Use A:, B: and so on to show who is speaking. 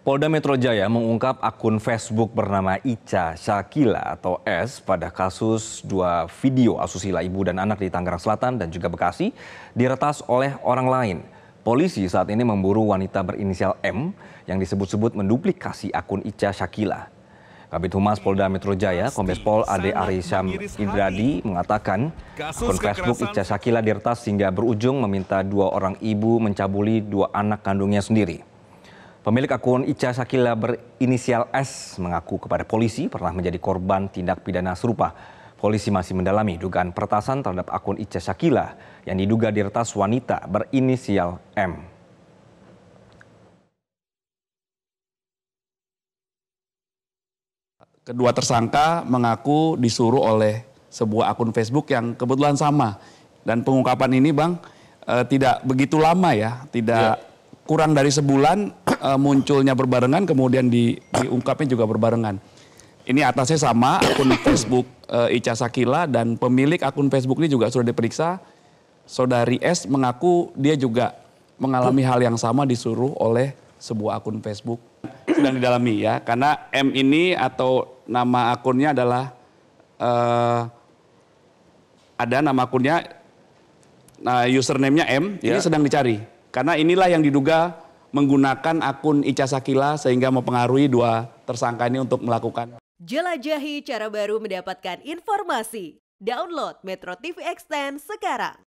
A: Polda Metro Jaya mengungkap akun Facebook bernama Ica Shakila atau S pada kasus dua video asusila ibu dan anak di Tangerang Selatan dan juga Bekasi diretas oleh orang lain. Polisi saat ini memburu wanita berinisial M yang disebut-sebut menduplikasi akun Ica Shakila. Kabit Humas Polda Metro Jaya, Kombes Pol Ade Arisham Indradi mengatakan akun Facebook Ica Shakila diretas sehingga berujung meminta dua orang ibu mencabuli dua anak kandungnya sendiri. Pemilik akun Ica Sakila berinisial S mengaku kepada polisi pernah menjadi korban tindak pidana serupa. Polisi masih mendalami dugaan pertasan terhadap akun Ica Sakila yang diduga diretas wanita berinisial M. Kedua tersangka mengaku
B: disuruh oleh sebuah akun Facebook yang kebetulan sama. Dan pengungkapan ini Bang e, tidak begitu lama ya, tidak... Ya kurang dari sebulan uh, munculnya berbarengan kemudian di, diungkapnya juga berbarengan. Ini atasnya sama akun Facebook uh, Ica Sakila dan pemilik akun Facebook ini juga sudah diperiksa. Saudari S mengaku dia juga mengalami hal yang sama disuruh oleh sebuah akun Facebook sedang didalami ya karena M ini atau nama akunnya adalah uh, ada nama akunnya nah username-nya M ya. ini sedang dicari karena inilah yang diduga menggunakan akun Ica Sakila sehingga mempengaruhi dua tersangka ini untuk melakukan. Jelajahi cara baru mendapatkan informasi. Download Metro TV Extend sekarang.